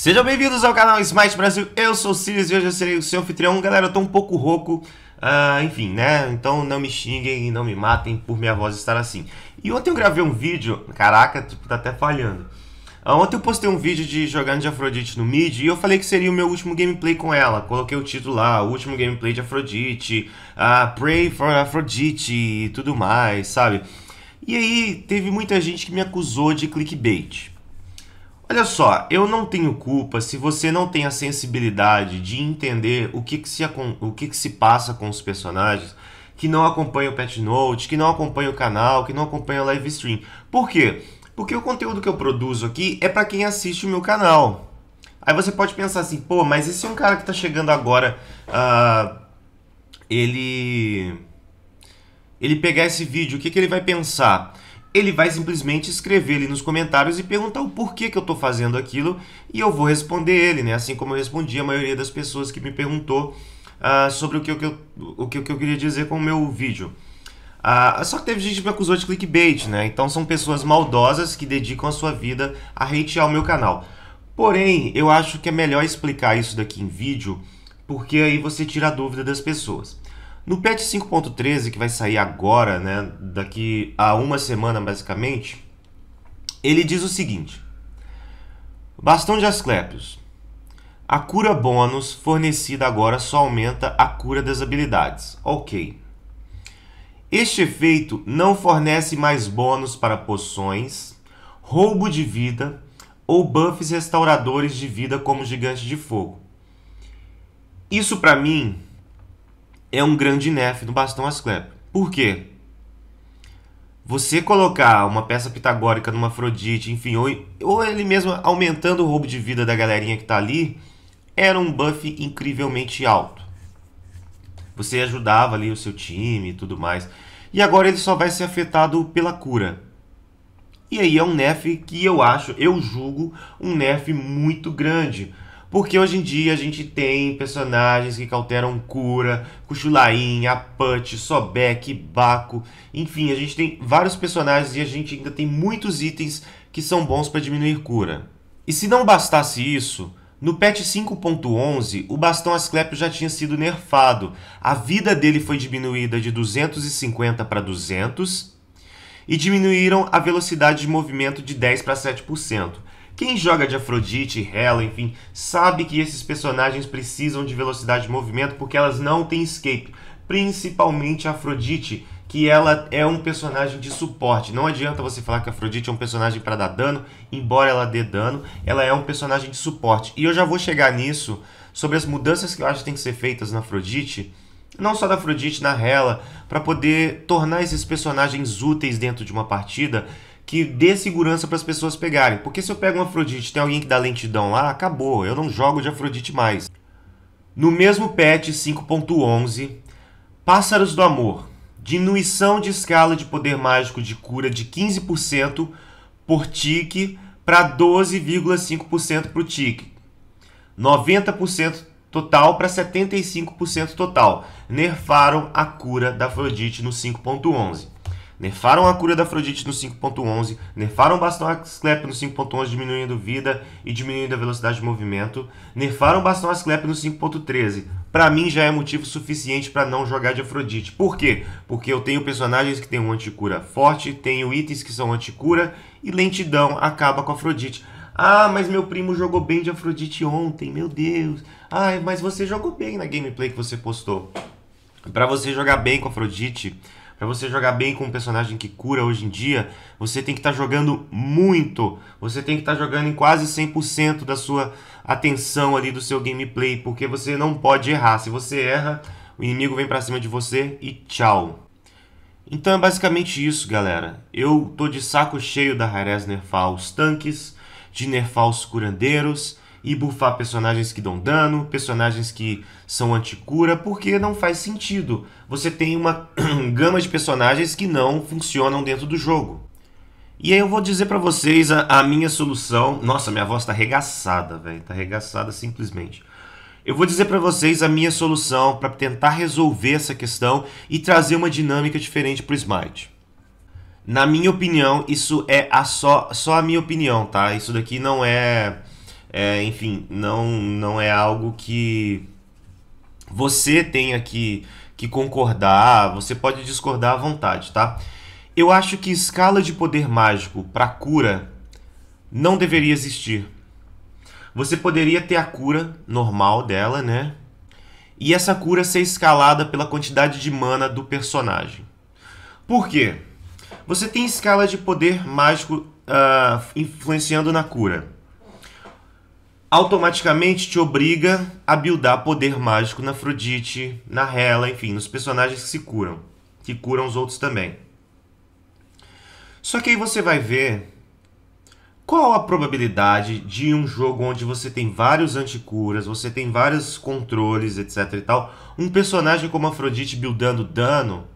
Sejam bem-vindos ao canal Smite Brasil, eu sou o Sirius e hoje eu serei o seu anfitrião. Galera, eu tô um pouco rouco, uh, enfim, né? Então não me xinguem e não me matem por minha voz estar assim. E ontem eu gravei um vídeo, caraca, tipo, tá até falhando. Uh, ontem eu postei um vídeo de jogando de Afrodite no mid e eu falei que seria o meu último gameplay com ela. Coloquei o título lá, o último gameplay de Afrodite, uh, Pray for Afrodite e tudo mais, sabe? E aí teve muita gente que me acusou de clickbait. Olha só, eu não tenho culpa se você não tem a sensibilidade de entender o que, que, se, o que, que se passa com os personagens que não acompanha o Pet Note, que não acompanha o canal, que não acompanha o live stream. Por quê? Porque o conteúdo que eu produzo aqui é para quem assiste o meu canal. Aí você pode pensar assim, pô, mas esse é um cara que tá chegando agora, uh, ele ele pegar esse vídeo, o que, que ele vai pensar? ele vai simplesmente escrever ali nos comentários e perguntar o porquê que eu estou fazendo aquilo e eu vou responder ele, né? Assim como eu respondi a maioria das pessoas que me perguntou uh, sobre o que, eu, o, que, o que eu queria dizer com o meu vídeo. Uh, só que teve gente que me acusou de clickbait, né? Então são pessoas maldosas que dedicam a sua vida a hatear o meu canal. Porém, eu acho que é melhor explicar isso daqui em vídeo, porque aí você tira a dúvida das pessoas. No patch 5.13, que vai sair agora, né, daqui a uma semana basicamente, ele diz o seguinte: Bastão de Asclepios. A cura bônus fornecida agora só aumenta a cura das habilidades. Ok. Este efeito não fornece mais bônus para poções, roubo de vida ou buffs restauradores de vida como Gigante de Fogo. Isso para mim é um grande nerf no bastão Asclep. Por quê? Você colocar uma peça pitagórica numa Afrodite, enfim, ou, ou ele mesmo aumentando o roubo de vida da galerinha que tá ali, era um buff incrivelmente alto. Você ajudava ali o seu time e tudo mais. E agora ele só vai ser afetado pela cura. E aí é um nerf que eu acho, eu julgo, um nerf muito grande porque hoje em dia a gente tem personagens que cauteram cura, Cuchulain, Aput, Sobek, Baco, enfim, a gente tem vários personagens e a gente ainda tem muitos itens que são bons para diminuir cura. E se não bastasse isso, no patch 5.11, o bastão Asclepio já tinha sido nerfado. A vida dele foi diminuída de 250 para 200 e diminuíram a velocidade de movimento de 10 para 7%. Quem joga de Afrodite, Hela, enfim, sabe que esses personagens precisam de velocidade de movimento porque elas não têm escape. Principalmente a Afrodite, que ela é um personagem de suporte. Não adianta você falar que a Afrodite é um personagem para dar dano, embora ela dê dano, ela é um personagem de suporte. E eu já vou chegar nisso sobre as mudanças que eu acho que tem que ser feitas na Afrodite, não só da Afrodite, na Hela, para poder tornar esses personagens úteis dentro de uma partida que dê segurança para as pessoas pegarem. Porque se eu pego um Afrodite e tem alguém que dá lentidão lá, acabou, eu não jogo de Afrodite mais. No mesmo patch 5.11, Pássaros do Amor. Diminuição de escala de poder mágico de cura de 15% por tique para 12,5% para o tique. 90% total para 75% total. Nerfaram a cura da Afrodite no 5.11 nerfaram a cura da Afrodite no 5.11, nerfaram o bastão Asclep no 5.11 diminuindo vida e diminuindo a velocidade de movimento, nerfaram o bastão Asclep no 5.13. Para mim já é motivo suficiente para não jogar de Afrodite. Por quê? Porque eu tenho personagens que têm um anticura forte, tenho itens que são anticura e lentidão acaba com a Afrodite. Ah, mas meu primo jogou bem de Afrodite ontem, meu Deus. Ah, mas você jogou bem na gameplay que você postou. Para você jogar bem com Afrodite, para é você jogar bem com um personagem que cura hoje em dia, você tem que estar tá jogando muito. Você tem que estar tá jogando em quase 100% da sua atenção ali do seu gameplay, porque você não pode errar. Se você erra, o inimigo vem para cima de você e tchau. Então é basicamente isso, galera. Eu tô de saco cheio da Harez nerfar os tanques, de nerfar os curandeiros, e bufar personagens que dão dano, personagens que são anticura, porque não faz sentido. Você tem uma gama de personagens que não funcionam dentro do jogo. E aí eu vou dizer para vocês a, a, minha solução. Nossa, minha voz tá arregaçada, velho. Tá arregaçada simplesmente. Eu vou dizer para vocês a minha solução para tentar resolver essa questão e trazer uma dinâmica diferente pro Smite. Na minha opinião, isso é a só, só a minha opinião, tá? Isso daqui não é é, enfim, não, não é algo que você tenha que, que concordar, você pode discordar à vontade, tá? Eu acho que escala de poder mágico para cura não deveria existir. Você poderia ter a cura normal dela, né? E essa cura ser escalada pela quantidade de mana do personagem. Por quê? Você tem escala de poder mágico uh, influenciando na cura automaticamente te obriga a buildar poder mágico na Afrodite, na Hela, enfim, nos personagens que se curam, que curam os outros também. Só que aí você vai ver qual a probabilidade de um jogo onde você tem vários anticuras, você tem vários controles, etc e tal, um personagem como Afrodite buildando dano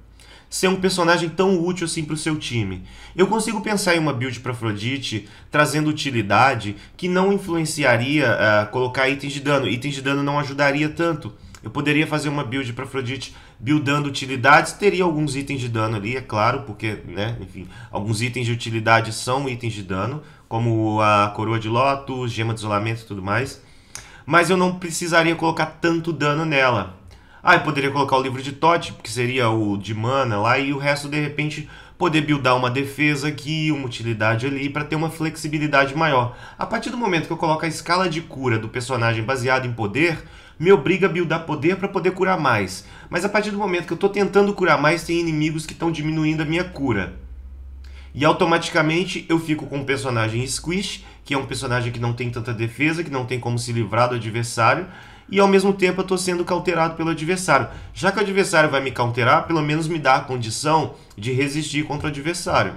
ser um personagem tão útil assim para o seu time. Eu consigo pensar em uma build para Afrodite trazendo utilidade que não influenciaria uh, colocar itens de dano. Itens de dano não ajudaria tanto. Eu poderia fazer uma build para Afrodite buildando utilidades, teria alguns itens de dano ali, é claro, porque, né, enfim, alguns itens de utilidade são itens de dano, como a coroa de lotus, gema de isolamento e tudo mais. Mas eu não precisaria colocar tanto dano nela. Ah, poderia colocar o livro de Tote, que seria o de mana lá, e o resto, de repente, poder buildar uma defesa aqui, uma utilidade ali, para ter uma flexibilidade maior. A partir do momento que eu coloco a escala de cura do personagem baseado em poder, me obriga a buildar poder para poder curar mais. Mas a partir do momento que eu estou tentando curar mais, tem inimigos que estão diminuindo a minha cura. E automaticamente eu fico com o personagem Squish, que é um personagem que não tem tanta defesa, que não tem como se livrar do adversário, e ao mesmo tempo eu estou sendo cauterado pelo adversário. Já que o adversário vai me cauterar, pelo menos me dá a condição de resistir contra o adversário.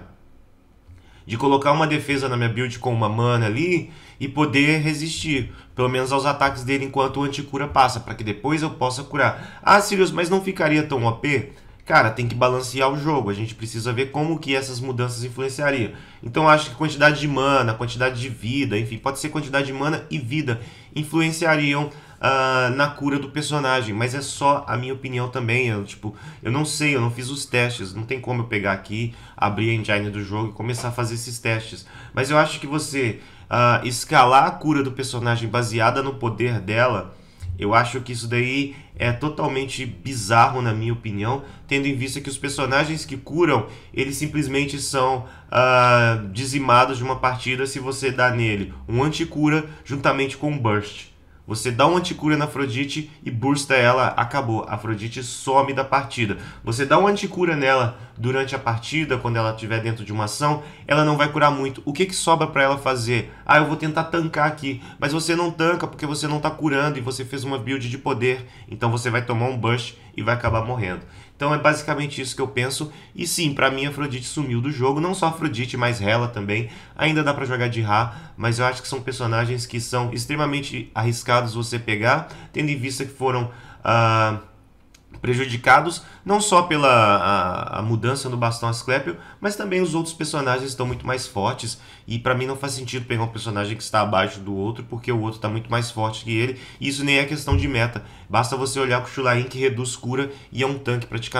De colocar uma defesa na minha build com uma mana ali e poder resistir, pelo menos aos ataques dele enquanto o anticura passa, para que depois eu possa curar. Ah, Sirius, mas não ficaria tão OP? Cara, tem que balancear o jogo, a gente precisa ver como que essas mudanças influenciariam. Então acho que quantidade de mana, quantidade de vida, enfim, pode ser quantidade de mana e vida influenciariam uh, na cura do personagem, mas é só a minha opinião também. Eu, tipo, eu não sei, eu não fiz os testes, não tem como eu pegar aqui, abrir a engine do jogo e começar a fazer esses testes. Mas eu acho que você uh, escalar a cura do personagem baseada no poder dela. Eu acho que isso daí é totalmente bizarro, na minha opinião, tendo em vista que os personagens que curam, eles simplesmente são uh, dizimados de uma partida se você dá nele um anticura juntamente com um burst. Você dá um anticura na Afrodite e bursta é ela, acabou. A Afrodite some da partida. Você dá um anticura nela durante a partida, quando ela estiver dentro de uma ação, ela não vai curar muito. O que, que sobra para ela fazer? Ah, eu vou tentar tancar aqui, mas você não tanca porque você não está curando e você fez uma build de poder, então você vai tomar um bush e vai acabar morrendo. Então é basicamente isso que eu penso. E sim, para mim Afrodite sumiu do jogo, não só Afrodite, mas Hela também. Ainda dá para jogar de Ra, mas eu acho que são personagens que são extremamente arriscados você pegar, tendo em vista que foram uh, prejudicados não só pela a, a mudança no bastão Asclepio, mas também os outros personagens estão muito mais fortes e para mim não faz sentido pegar um personagem que está abaixo do outro porque o outro está muito mais forte que ele. E isso nem é questão de meta. Basta você olhar o chulain que reduz cura e é um tanque praticamente.